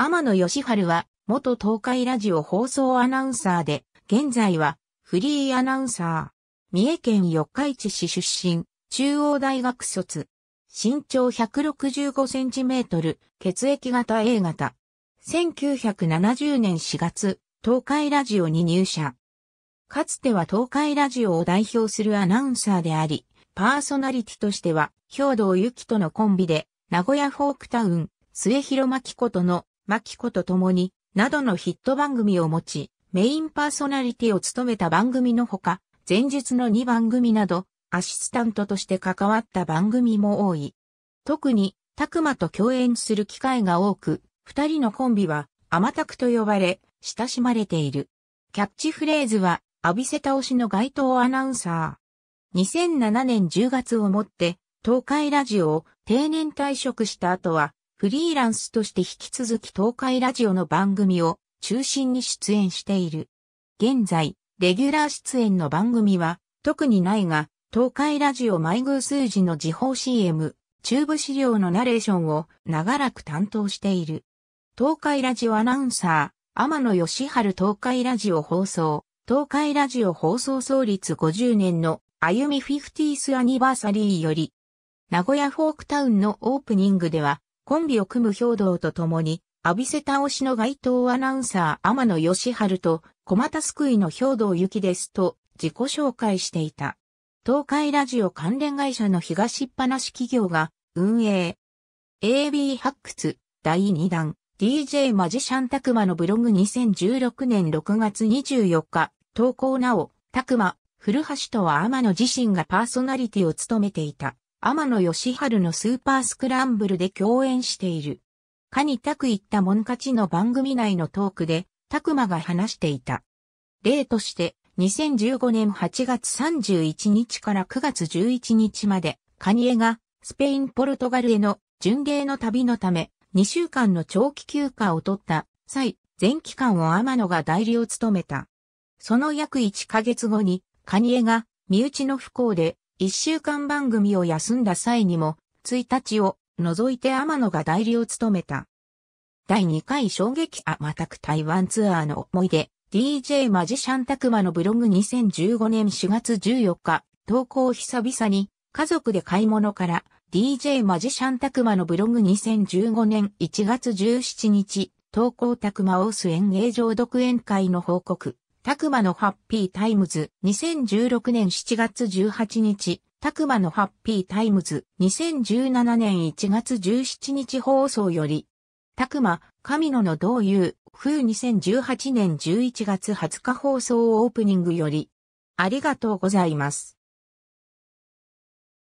天野義春は、元東海ラジオ放送アナウンサーで、現在は、フリーアナウンサー。三重県四日市市出身、中央大学卒。身長165センチメートル、血液型 A 型。1970年4月、東海ラジオに入社。かつては東海ラジオを代表するアナウンサーであり、パーソナリティとしては、兵道由紀とのコンビで、名古屋フォークタウン、末広巻子との牧子と共に、などのヒット番組を持ち、メインパーソナリティを務めた番組のほか、前述の2番組など、アシスタントとして関わった番組も多い。特に、タクマと共演する機会が多く、二人のコンビは、アマタクと呼ばれ、親しまれている。キャッチフレーズは、浴びせ倒しの街頭アナウンサー。2007年10月をもって、東海ラジオを定年退職した後は、フリーランスとして引き続き東海ラジオの番組を中心に出演している。現在、レギュラー出演の番組は特にないが、東海ラジオ毎偶数字の時報 CM、中部資料のナレーションを長らく担当している。東海ラジオアナウンサー、天野義春東海ラジオ放送、東海ラジオ放送創立50年の歩み 50th アニバーサリーより、名古屋フォークタウンのオープニングでは、コンビを組む兵道と共に、浴びせ倒しの街頭アナウンサー天野義春と小股救いの兵道ゆきですと自己紹介していた。東海ラジオ関連会社の東っぱなし企業が運営。AB 発掘第2弾 DJ マジシャンタクマのブログ2016年6月24日投稿なお、タクマ、古橋とは天野自身がパーソナリティを務めていた。天野義春のスーパースクランブルで共演している。かにたくいったもん勝ちの番組内のトークで、たくまが話していた。例として、2015年8月31日から9月11日まで、カニエがスペイン・ポルトガルへの巡礼の旅のため、2週間の長期休暇を取った際、全期間を天野が代理を務めた。その約1ヶ月後に、カニエが身内の不幸で一週間番組を休んだ際にも、1日を除いて天野が代理を務めた。第2回衝撃あまたく台湾ツアーの思い出、DJ マジシャンタクマのブログ2015年4月14日、投稿久々に、家族で買い物から、DJ マジシャンタクマのブログ2015年1月17日、投稿タクマオース演芸場独演会の報告。たくまのハッピータイムズ、2016年7月18日、たくまのハッピータイムズ、2017年1月17日放送より、たくま、神野の同友、風2018年11月20日放送オープニングより、ありがとうございます。